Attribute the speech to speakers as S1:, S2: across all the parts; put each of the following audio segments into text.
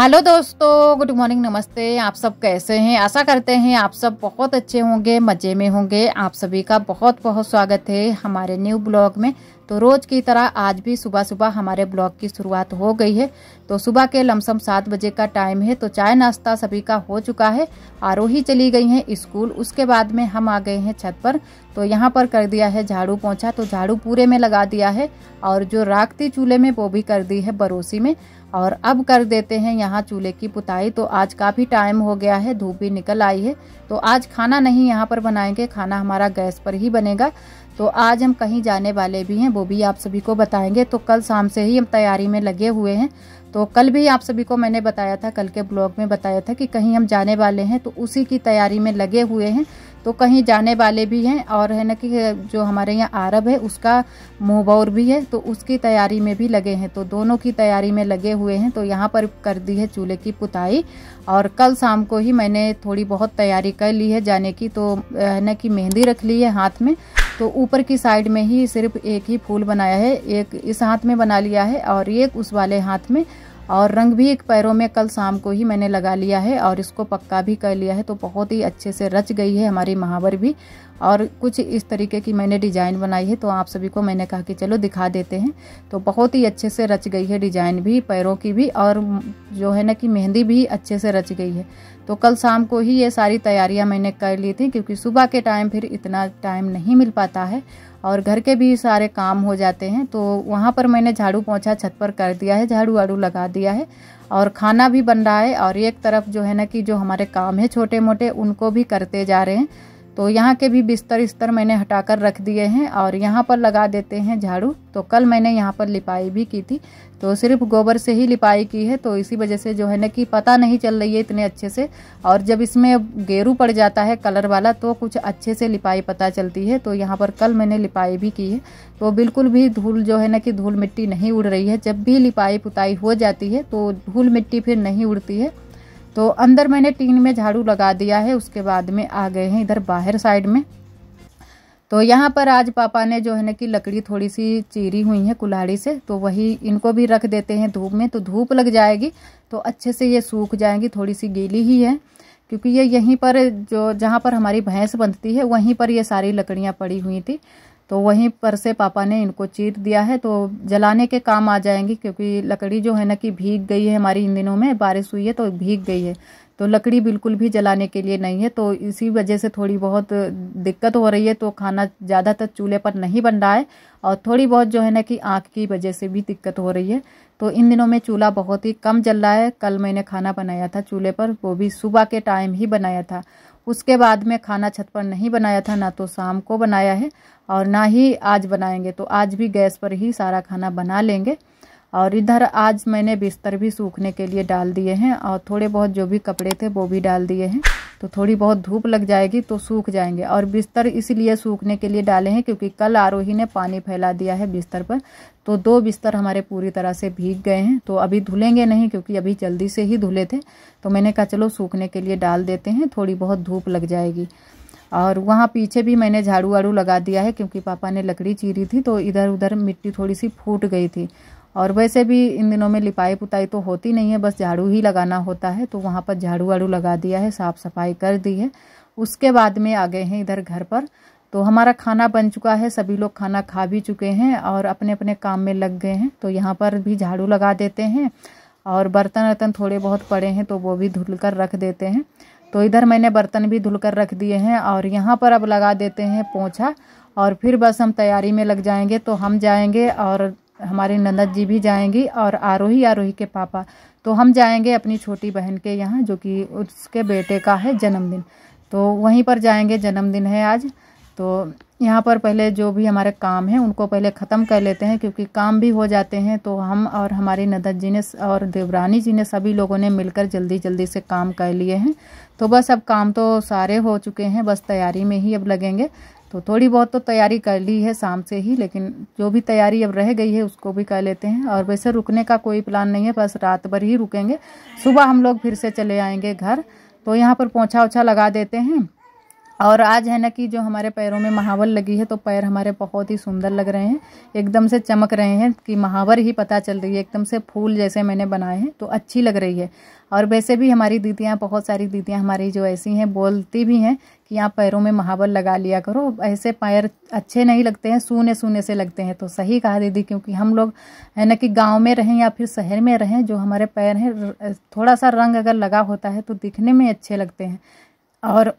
S1: hello दोस्तों good morning नमस्ते आप सब कैसे हैं आशा करते हैं आप सब बहुत अच्छे होंगे मज़े में होंगे आप सभी का बहुत बहुत स्वागत है हमारे न्यू ब्लॉग में तो रोज़ की तरह आज भी सुबह सुबह हमारे ब्लॉग की शुरुआत हो गई है तो सुबह के लमसम सात बजे का टाइम है तो चाय नाश्ता सभी का हो चुका है आरोही चली गई हैं स्कूल उसके बाद में हम आ गए हैं छत पर तो यहाँ पर कर दिया है झाड़ू पोंछा तो झाड़ू पूरे में लगा दिया है और जो राखती चूल्हे में वो भी कर दी है बरोसी में और अब कर देते हैं यहाँ चूल्हे की पुताई तो आज काफ़ी टाइम हो गया है धूप भी निकल आई है तो आज खाना नहीं यहाँ पर बनाएंगे खाना हमारा गैस पर ही बनेगा तो आज हम कहीं जाने वाले भी हैं वो भी आप सभी को बताएंगे तो कल शाम से ही हम तैयारी में लगे हुए हैं तो कल भी आप सभी को मैंने बताया था कल के ब्लॉग में बताया था कि कहीं हम जाने वाले हैं तो उसी की तैयारी में लगे हुए हैं तो कहीं जाने वाले भी हैं और है ना कि जो हमारे यहाँ आरब है उसका मुहबौर भी है तो उसकी तैयारी में भी लगे हैं तो दोनों की तैयारी में लगे हुए हैं तो यहाँ पर कर दी है चूल्हे की पुताई और कल शाम को ही मैंने थोड़ी बहुत तैयारी कर ली है जाने की तो है ना कि मेहंदी रख ली है हाथ में तो ऊपर की साइड में ही सिर्फ एक ही फूल बनाया है एक इस हाथ में बना लिया है और एक उस वाले हाथ में और रंग भी एक पैरों में कल शाम को ही मैंने लगा लिया है और इसको पक्का भी कर लिया है तो बहुत ही अच्छे से रच गई है हमारी महावर भी और कुछ इस तरीके की मैंने डिज़ाइन बनाई है तो आप सभी को मैंने कहा कि चलो दिखा देते हैं तो बहुत ही अच्छे से रच गई है डिज़ाइन भी पैरों की भी और जो है ना कि मेहंदी भी अच्छे से रच गई है तो कल शाम को ही ये सारी तैयारियां मैंने कर ली थी क्योंकि सुबह के टाइम फिर इतना टाइम नहीं मिल पाता है और घर के भी सारे काम हो जाते हैं तो वहाँ पर मैंने झाड़ू पोछा छत पर कर दिया है झाड़ू वाड़ू लगा दिया है और खाना भी बन रहा है और एक तरफ जो है ना कि जो हमारे काम है छोटे मोटे उनको भी करते जा रहे हैं तो यहाँ के भी बिस्तर स्तर मैंने हटाकर रख दिए हैं और यहाँ पर लगा देते हैं झाड़ू तो कल मैंने यहाँ पर लिपाई भी की थी तो सिर्फ गोबर से ही लिपाई की है तो इसी वजह से जो है ना कि पता नहीं चल रही है इतने अच्छे से और जब इसमें गेरू पड़ जाता है कलर वाला तो कुछ अच्छे से लिपाई पता चलती है तो यहाँ पर कल मैंने लिपाई भी की है तो बिल्कुल भी धूल जो है ना कि धूल मिट्टी नहीं उड़ रही है जब भी लिपाई पुताई हो जाती है तो धूल मिट्टी फिर नहीं उड़ती है तो अंदर मैंने टीन में झाड़ू लगा दिया है उसके बाद में आ गए हैं इधर बाहर साइड में तो यहाँ पर आज पापा ने जो है ना कि लकड़ी थोड़ी सी चीरी हुई है कुल्हाड़ी से तो वही इनको भी रख देते हैं धूप में तो धूप लग जाएगी तो अच्छे से ये सूख जाएंगी थोड़ी सी गीली ही है क्योंकि ये यहीं पर जो जहाँ पर हमारी भैंस बंधती है वहीं पर ये सारी लकड़ियाँ पड़ी हुई थी तो वहीं पर से पापा ने इनको चीर दिया है तो जलाने के काम आ जाएंगी क्योंकि लकड़ी जो है ना कि भीग गई है हमारी इन दिनों में बारिश हुई है तो भीग गई है तो लकड़ी बिल्कुल भी जलाने के लिए नहीं है तो इसी वजह से थोड़ी बहुत दिक्कत हो रही है तो खाना ज़्यादातर चूल्हे पर नहीं बन रहा है और थोड़ी बहुत जो है ना कि आँख की वजह से भी दिक्कत हो रही है तो इन दिनों में चूल्हा बहुत ही कम जल रहा है कल मैंने खाना बनाया था चूल्हे पर वो भी सुबह के टाइम ही बनाया था उसके बाद में खाना छत पर नहीं बनाया था ना तो शाम को बनाया है और ना ही आज बनाएंगे तो आज भी गैस पर ही सारा खाना बना लेंगे और इधर आज मैंने बिस्तर भी सूखने के लिए डाल दिए हैं और थोड़े बहुत जो भी कपड़े थे वो भी डाल दिए हैं तो थोड़ी बहुत धूप लग जाएगी तो सूख जाएंगे और बिस्तर इसलिए सूखने के लिए डाले हैं क्योंकि कल आरोही ने पानी फैला दिया है बिस्तर पर तो दो बिस्तर हमारे पूरी तरह से भीग गए हैं तो अभी धुलेंगे नहीं क्योंकि अभी जल्दी से ही धुले थे तो मैंने कहा चलो सूखने के लिए डाल देते हैं थोड़ी बहुत धूप लग जाएगी और वहाँ पीछे भी मैंने झाड़ू वाड़ू लगा दिया है क्योंकि पापा ने लकड़ी चीरी थी तो इधर उधर मिट्टी थोड़ी सी फूट गई थी और वैसे भी इन दिनों में लिपाई पुताई तो होती नहीं है बस झाड़ू ही लगाना होता है तो वहाँ पर झाड़ू वाड़ू लगा दिया है साफ़ सफाई कर दी है उसके बाद में आ गए हैं इधर घर पर तो हमारा खाना बन चुका है सभी लोग खाना खा भी चुके हैं और अपने अपने काम में लग गए हैं तो यहाँ पर भी झाड़ू लगा देते हैं और बर्तन वर्तन थोड़े बहुत पड़े हैं तो वो भी धुल कर रख देते हैं तो इधर मैंने बर्तन भी धुल कर रख दिए हैं और यहाँ पर अब लगा देते हैं पोछा और फिर बस हम तैयारी में लग जाएंगे तो हम जाएंगे और हमारी ननद जी भी जाएंगी और आरोही आरोही के पापा तो हम जाएंगे अपनी छोटी बहन के यहाँ जो कि उसके बेटे का है जन्मदिन तो वहीं पर जाएंगे जन्मदिन है आज तो यहाँ पर पहले जो भी हमारे काम हैं उनको पहले ख़त्म कर लेते हैं क्योंकि काम भी हो जाते हैं तो हम और हमारी नदत जी ने और देवरानी जी ने सभी लोगों ने मिलकर जल्दी जल्दी से काम कर लिए हैं तो बस अब काम तो सारे हो चुके हैं बस तैयारी में ही अब लगेंगे तो थोड़ी बहुत तो तैयारी कर ली है शाम से ही लेकिन जो भी तैयारी अब रह गई है उसको भी कर लेते हैं और वैसे रुकने का कोई प्लान नहीं है बस रात भर ही रुकेंगे सुबह हम लोग फिर से चले आएंगे घर तो यहाँ पर पोछा ओछा लगा देते हैं और आज है ना कि जो हमारे पैरों में महावर लगी है तो पैर हमारे बहुत ही सुंदर लग रहे हैं एकदम से चमक रहे हैं कि महावर ही पता चल रही है एकदम से फूल जैसे मैंने बनाए हैं तो अच्छी लग रही है और वैसे भी हमारी दीदियाँ बहुत सारी दीदियाँ हमारी जो ऐसी हैं बोलती भी हैं कि आप पैरों में महावर लगा लिया करो ऐसे पैर अच्छे नहीं लगते हैं सूने सूने से लगते हैं तो सही कहा दीदी क्योंकि हम लोग है ना कि गाँव में रहें या फिर शहर में रहें जो हमारे पैर हैं थोड़ा सा रंग अगर लगा होता है तो दिखने में अच्छे लगते हैं और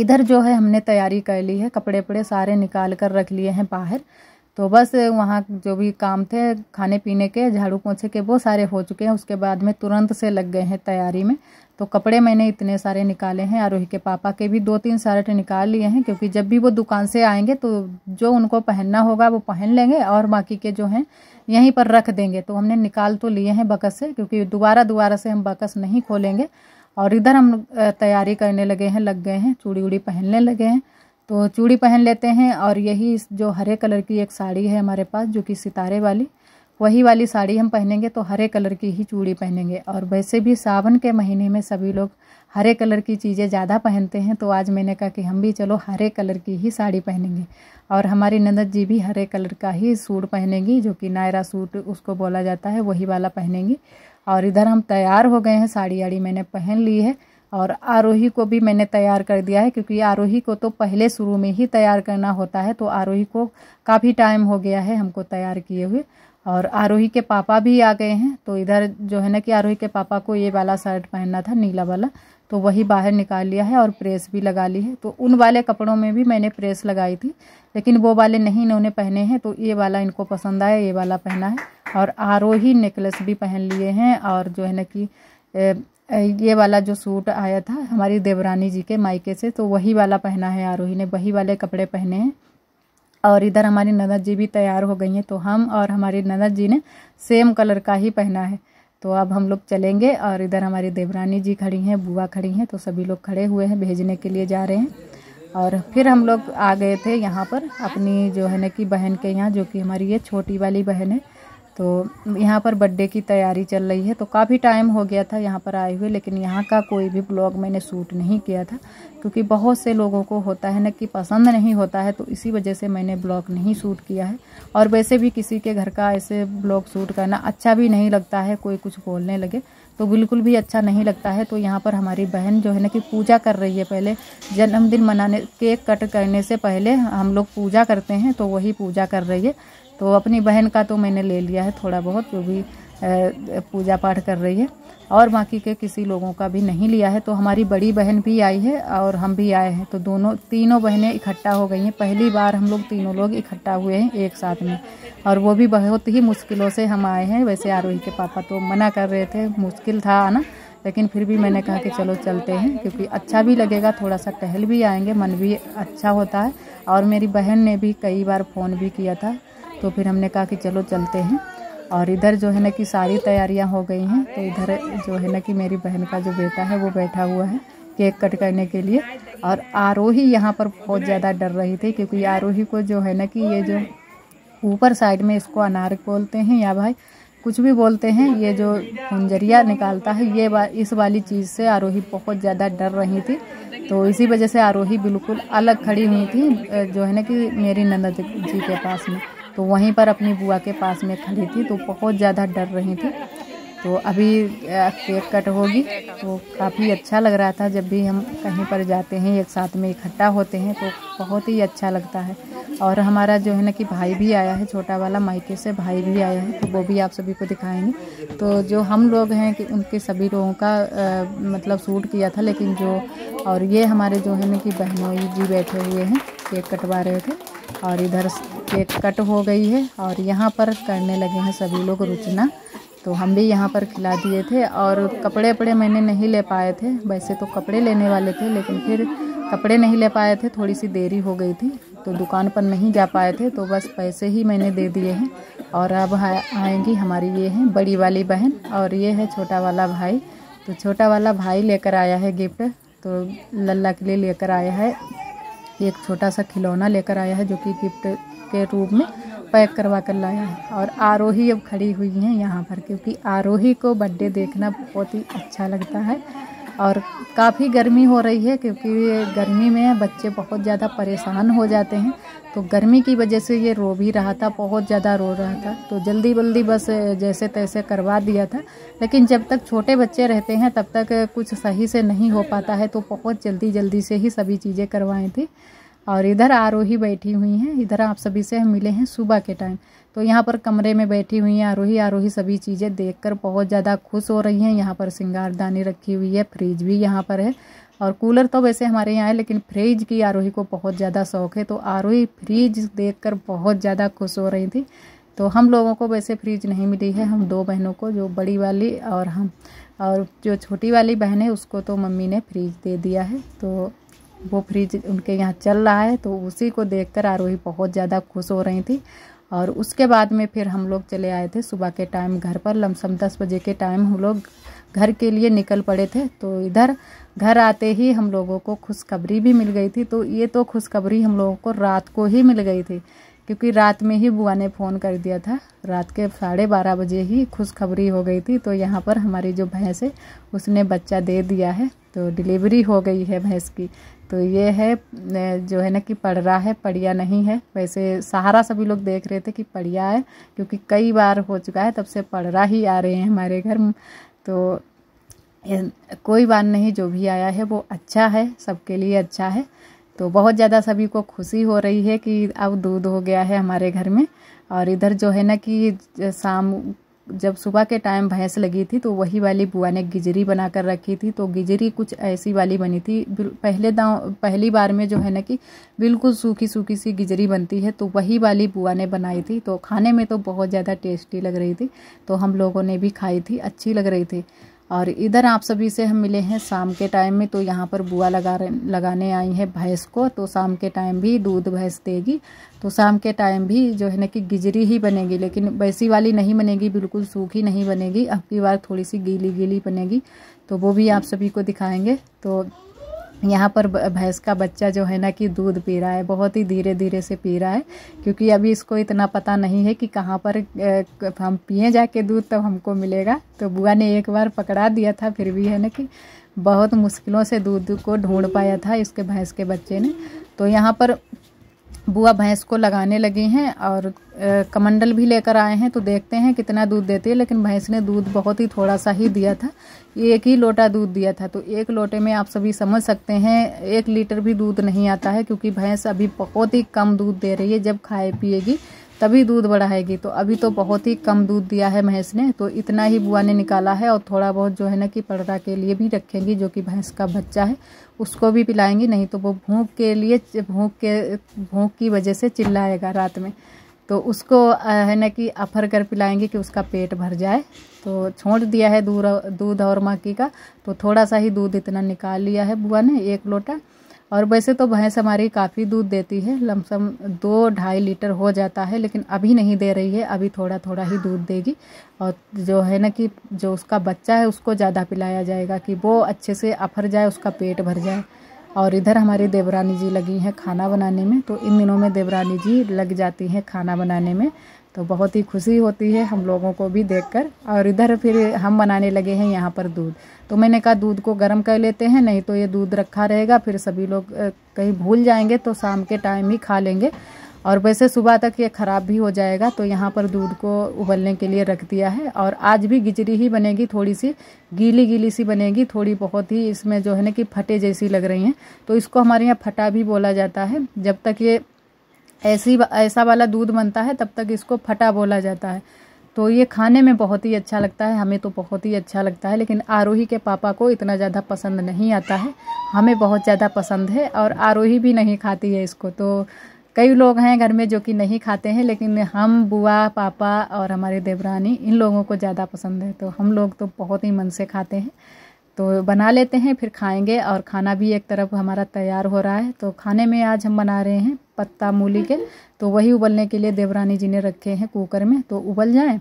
S1: इधर जो है हमने तैयारी कर ली है कपड़े वपड़े सारे निकाल कर रख लिए हैं बाहर तो बस वहाँ जो भी काम थे खाने पीने के झाड़ू पोछे के वो सारे हो चुके हैं उसके बाद में तुरंत से लग गए हैं तैयारी में तो कपड़े मैंने इतने सारे निकाले हैं आरोही के पापा के भी दो तीन शर्ट निकाल लिए हैं क्योंकि जब भी वो दुकान से आएंगे तो जो उनको पहनना होगा वो पहन लेंगे और बाकी के जो हैं यहीं पर रख देंगे तो हमने निकाल तो लिए हैं बकस से क्योंकि दोबारा दोबारा से हम बकस नहीं खोलेंगे और इधर हम तैयारी करने लगे हैं लग गए हैं चूड़ी उड़ी पहनने लगे हैं तो चूड़ी पहन लेते हैं और यही जो हरे कलर की एक साड़ी है हमारे पास जो कि सितारे वाली वही वाली साड़ी हम पहनेंगे तो हरे कलर की ही चूड़ी पहनेंगे और वैसे भी सावन के महीने में सभी लोग हरे कलर की चीज़ें ज़्यादा पहनते हैं तो आज मैंने कहा कि हम भी चलो हरे कलर की ही साड़ी पहनेंगे और हमारी नंदद जी भी हरे कलर का ही सूट पहनेंगी जो कि नायरा सूट उसको बोला जाता है वही वाला पहनेंगी और इधर हम तैयार हो गए हैं साड़ी आड़ी मैंने पहन ली है और आरोही को भी मैंने तैयार कर दिया है क्योंकि आरोही को तो पहले शुरू में ही तैयार करना होता है तो आरोही को काफ़ी टाइम हो गया है हमको तैयार किए हुए और आरोही के पापा भी आ गए हैं तो इधर जो है ना कि आरोही के पापा को ये वाला शर्ट पहनना था नीला वाला तो वही बाहर निकाल लिया है और प्रेस भी लगा ली है तो उन वाले कपड़ों में भी मैंने प्रेस लगाई थी लेकिन वो वाले नहीं इन्होंने पहने हैं तो ये वाला इनको पसंद आया ये वाला पहना है और आरोही नेकलेस भी पहन लिए हैं और जो है ना कि ये वाला जो सूट आया था हमारी देवरानी जी के मायके से तो वही वाला पहना है आरोही ने वही वाले कपड़े पहने हैं और इधर हमारी ननद जी भी तैयार हो गई हैं तो हम और हमारी ननद जी ने सेम कलर का ही पहना है तो अब हम लोग चलेंगे और इधर हमारी देवरानी जी खड़ी हैं बुआ खड़ी हैं तो सभी लोग खड़े हुए हैं भेजने के लिए जा रहे हैं और फिर हम लोग आ गए थे यहाँ पर अपनी जो है ना कि बहन के यहाँ जो कि हमारी ये छोटी वाली बहन है तो यहाँ पर बर्थडे की तैयारी चल रही है तो काफ़ी टाइम हो गया था यहाँ पर आए हुए लेकिन यहाँ का कोई भी ब्लॉग मैंने शूट नहीं किया था क्योंकि बहुत से लोगों को होता है ना कि पसंद नहीं होता है तो इसी वजह से मैंने ब्लॉग नहीं शूट किया है और वैसे भी किसी के घर का ऐसे ब्लॉग शूट करना अच्छा भी नहीं लगता है कोई कुछ बोलने लगे तो बिल्कुल भी अच्छा नहीं लगता है तो यहाँ पर हमारी बहन जो है ना कि पूजा कर रही है पहले जन्मदिन मनाने केक कट करने से पहले हम लोग पूजा करते हैं तो वही पूजा कर रही है तो अपनी बहन का तो मैंने ले लिया है थोड़ा बहुत वो भी पूजा पाठ कर रही है और बाकी के किसी लोगों का भी नहीं लिया है तो हमारी बड़ी बहन भी आई है और हम भी आए हैं तो दोनों तीनों बहनें इकट्ठा हो गई हैं पहली बार हम लोग तीनों लोग इकट्ठा हुए हैं एक साथ में और वो भी बहुत ही मुश्किलों से हम आए हैं वैसे आरोही के पापा तो मना कर रहे थे मुश्किल था आना लेकिन फिर भी मैंने कहा कि चलो चलते हैं क्योंकि अच्छा भी लगेगा थोड़ा सा टहल भी आएंगे मन भी अच्छा होता है और मेरी बहन ने भी कई बार फ़ोन भी किया था तो फिर हमने कहा कि चलो चलते हैं और इधर जो है ना कि सारी तैयारियां हो गई हैं तो इधर जो है ना कि मेरी बहन का जो बेटा है वो बैठा हुआ है केक कट करने के लिए और आरोही यहाँ पर बहुत ज़्यादा डर रही थी क्योंकि आरोही को जो है ना कि ये जो ऊपर साइड में इसको अनार बोलते हैं या भाई कुछ भी बोलते हैं ये जो खुंजरिया निकालता है ये बा, इस वाली चीज़ से आरोही बहुत ज़्यादा डर रही थी तो इसी वजह से आरोही बिल्कुल अलग खड़ी हुई थी जो है ना कि मेरी नंदा जी के पास में तो वहीं पर अपनी बुआ के पास में खड़ी थी तो बहुत ज़्यादा डर रही थी तो अभी केक कट होगी तो काफ़ी अच्छा लग रहा था जब भी हम कहीं पर जाते हैं एक साथ में इकट्ठा होते हैं तो बहुत ही अच्छा लगता है और हमारा जो है ना कि भाई भी आया है छोटा वाला माइके से भाई भी आया है तो वो भी आप सभी को दिखाएंगे तो जो हम लोग हैं कि उनके सभी लोगों का आ, मतलब सूट किया था लेकिन जो और ये हमारे जो है ना कि बहनों जी बैठे हुए हैं केक कटवा रहे थे और इधर नीचे कट हो गई है और यहाँ पर करने लगे हैं सभी लोग रुचना तो हम भी यहाँ पर खिला दिए थे और कपड़े वपड़े मैंने नहीं ले पाए थे वैसे तो कपड़े लेने वाले थे लेकिन फिर कपड़े नहीं ले पाए थे थोड़ी सी देरी हो गई थी तो दुकान पर नहीं जा पाए थे तो बस पैसे ही मैंने दे दिए हैं और अब आएंगी हमारी ये हैं बड़ी वाली बहन और ये है छोटा वाला भाई तो छोटा वाला भाई लेकर आया है गिफ्ट तो लल्ला के लिए लेकर आया है एक छोटा सा खिलौना लेकर आया है जो कि गिफ्ट के रूप में पैक करवा कर लाया है और आरोही अब खड़ी हुई हैं यहाँ पर क्योंकि आरोही को बर्थडे देखना बहुत ही अच्छा लगता है और काफ़ी गर्मी हो रही है क्योंकि गर्मी में बच्चे बहुत ज़्यादा परेशान हो जाते हैं तो गर्मी की वजह से ये रो भी रहा था बहुत ज़्यादा रो रहा था तो जल्दी बल्दी बस जैसे तैसे करवा दिया था लेकिन जब तक छोटे बच्चे रहते हैं तब तक कुछ सही से नहीं हो पाता है तो बहुत जल्दी जल्दी से ही सभी चीज़ें करवाएं थी और इधर आरोही बैठी हुई हैं इधर आप सभी से हम मिले हैं सुबह के टाइम तो यहाँ पर कमरे में बैठी हुई हैं आरोही आरोही सभी चीज़ें देखकर बहुत ज़्यादा खुश हो रही हैं यहाँ पर सिंगारदानी रखी हुई है फ्रिज भी यहाँ पर है और कूलर तो वैसे हमारे यहाँ है लेकिन फ्रिज की आरोही को बहुत ज़्यादा शौक है तो आरोही फ्रिज देख बहुत ज़्यादा खुश हो रही थी तो हम लोगों को वैसे फ्रिज नहीं मिली है हम दो बहनों को जो बड़ी वाली और हम और जो छोटी वाली बहन है उसको तो मम्मी ने फ्रिज दे दिया है तो वो फ्रिज उनके यहाँ चल रहा है तो उसी को देखकर आरोही बहुत ज़्यादा खुश हो रही थी और उसके बाद में फिर हम लोग चले आए थे सुबह के टाइम घर पर लमसम दस बजे के टाइम हम लोग घर के लिए निकल पड़े थे तो इधर घर आते ही हम लोगों को खुशखबरी भी मिल गई थी तो ये तो खुशखबरी हम लोगों को रात को ही मिल गई थी क्योंकि रात में ही बुआ ने फ़ोन कर दिया था रात के साढ़े बारह बजे ही खुशखबरी हो गई थी तो यहाँ पर हमारी जो भैंस है उसने बच्चा दे दिया है तो डिलीवरी हो गई है भैंस की तो ये है जो है ना कि पड़ रहा है पड़िया नहीं है वैसे सहारा सभी लोग देख रहे थे कि पड़िया है क्योंकि कई बार हो चुका है तब से पड़रा ही आ रहे हैं हमारे घर तो कोई बात नहीं जो भी आया है वो अच्छा है सबके लिए अच्छा है तो बहुत ज़्यादा सभी को खुशी हो रही है कि अब दूध हो गया है हमारे घर में और इधर जो है ना कि शाम जब सुबह के टाइम भैंस लगी थी तो वही वाली बुआ ने गिजरी बना कर रखी थी तो गिजरी कुछ ऐसी वाली बनी थी पहले दाव पहली बार में जो है ना कि बिल्कुल सूखी सूखी सी गिजरी बनती है तो वही वाली बुआ ने बनाई थी तो खाने में तो बहुत ज़्यादा टेस्टी लग रही थी तो हम लोगों ने भी खाई थी अच्छी लग रही थी और इधर आप सभी से हम मिले हैं शाम के टाइम में तो यहाँ पर बुआ लगा लगाने आई है भैंस को तो शाम के टाइम भी दूध भैंस देगी तो शाम के टाइम भी जो है ना कि गिजरी ही बनेगी लेकिन वैसी वाली नहीं बनेगी बिल्कुल सूखी नहीं बनेगी अब की बार थोड़ी सी गीली गीली बनेगी तो वो भी आप सभी को दिखाएंगे तो यहाँ पर भैंस का बच्चा जो है ना कि दूध पी रहा है बहुत ही धीरे धीरे से पी रहा है क्योंकि अभी इसको इतना पता नहीं है कि कहाँ पर हम पिए जाके दूध तब तो हमको मिलेगा तो बुआ ने एक बार पकड़ा दिया था फिर भी है ना कि बहुत मुश्किलों से दूध को ढूंढ पाया था इसके भैंस के बच्चे ने तो यहाँ पर बुआ भैंस को लगाने लगे हैं और कमंडल भी लेकर आए हैं तो देखते हैं कितना दूध देती है लेकिन भैंस ने दूध बहुत ही थोड़ा सा ही दिया था एक ही लोटा दूध दिया था तो एक लोटे में आप सभी समझ सकते हैं एक लीटर भी दूध नहीं आता है क्योंकि भैंस अभी बहुत ही कम दूध दे रही है जब खाए पिएगी तभी दूध बढ़ाएगी तो अभी तो बहुत ही कम दूध दिया है भैंस ने तो इतना ही बुआ ने निकाला है और थोड़ा बहुत जो है ना कि पर्दा के लिए भी रखेंगी जो कि भैंस का बच्चा है उसको भी पिलाएंगी नहीं तो वो भूख के लिए भूख के भूख की वजह से चिल्लाएगा रात में तो उसको है ना कि अफर कर पिलाएंगे कि उसका पेट भर जाए तो छोड़ दिया है दूध और माखी का तो थोड़ा सा ही दूध इतना निकाल लिया है बुआ ने एक लोटा और वैसे तो भैंस हमारी काफ़ी दूध देती है लमसम दो ढाई लीटर हो जाता है लेकिन अभी नहीं दे रही है अभी थोड़ा थोड़ा ही दूध देगी और जो है ना कि जो उसका बच्चा है उसको ज़्यादा पिलाया जाएगा कि वो अच्छे से अफर जाए उसका पेट भर जाए और इधर हमारी देवरानी जी लगी हैं खाना बनाने में तो इन दिनों में देवरानी जी लग जाती हैं खाना बनाने में तो बहुत ही खुशी होती है हम लोगों को भी देखकर और इधर फिर हम बनाने लगे हैं यहाँ पर दूध तो मैंने कहा दूध को गर्म कर लेते हैं नहीं तो ये दूध रखा रहेगा फिर सभी लोग कहीं भूल जाएंगे तो शाम के टाइम ही खा लेंगे और वैसे सुबह तक ये ख़राब भी हो जाएगा तो यहाँ पर दूध को उबलने के लिए रख दिया है और आज भी गिचरी ही बनेगी थोड़ी सी गीली गीली सी बनेगी थोड़ी बहुत ही इसमें जो है ना कि फटे जैसी लग रही हैं तो इसको हमारे यहाँ फटा भी बोला जाता है जब तक ये ऐसी ऐसा वाला दूध बनता है तब तक इसको फटा बोला जाता है तो ये खाने में बहुत ही अच्छा लगता है हमें तो बहुत ही अच्छा लगता है लेकिन आरोही के पापा को इतना ज़्यादा पसंद नहीं आता है हमें बहुत ज़्यादा पसंद है और आरोही भी नहीं खाती है इसको तो कई लोग हैं घर में जो कि नहीं खाते हैं लेकिन हम बुआ पापा और हमारे देवरानी इन लोगों को ज़्यादा पसंद है तो हम लोग तो बहुत ही मन से खाते हैं तो बना लेते हैं फिर खाएंगे और खाना भी एक तरफ हमारा तैयार हो रहा है तो खाने में आज हम बना रहे हैं पत्ता मूली के तो वही उबलने के लिए देवरानी जी ने रखे हैं कुकर में तो उबल जाएँ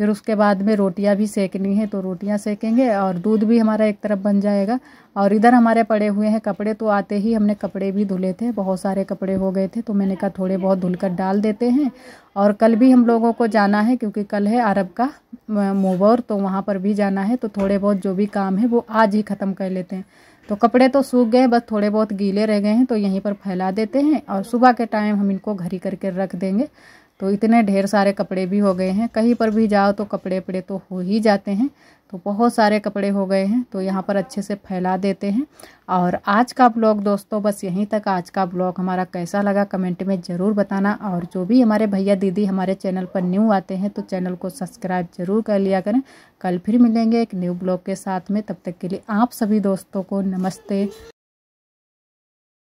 S1: फिर उसके बाद में रोटियां भी सेकनी है तो रोटियां सेकेंगे और दूध भी हमारा एक तरफ बन जाएगा और इधर हमारे पड़े हुए हैं कपड़े तो आते ही हमने कपड़े भी धुले थे बहुत सारे कपड़े हो गए थे तो मैंने कहा थोड़े बहुत धुल कर डाल देते हैं और कल भी हम लोगों को जाना है क्योंकि कल है अरब का मोबर तो वहाँ पर भी जाना है तो थोड़े बहुत जो भी काम है वो आज ही ख़त्म कर लेते हैं तो कपड़े तो सूख गए बस थोड़े बहुत गीले रह गए हैं तो यहीं पर फैला देते हैं और सुबह के टाइम हम इनको घरी करके रख देंगे तो इतने ढेर सारे कपड़े भी हो गए हैं कहीं पर भी जाओ तो कपड़े वपड़े तो हो ही जाते हैं तो बहुत सारे कपड़े हो गए हैं तो यहाँ पर अच्छे से फैला देते हैं और आज का ब्लॉग दोस्तों बस यहीं तक आज का ब्लॉग हमारा कैसा लगा कमेंट में ज़रूर बताना और जो भी हमारे भैया दीदी हमारे चैनल पर न्यू आते हैं तो चैनल को सब्सक्राइब ज़रूर कर लिया करें कल फिर मिलेंगे एक न्यू ब्लॉग के साथ में तब तक के लिए आप सभी दोस्तों को नमस्ते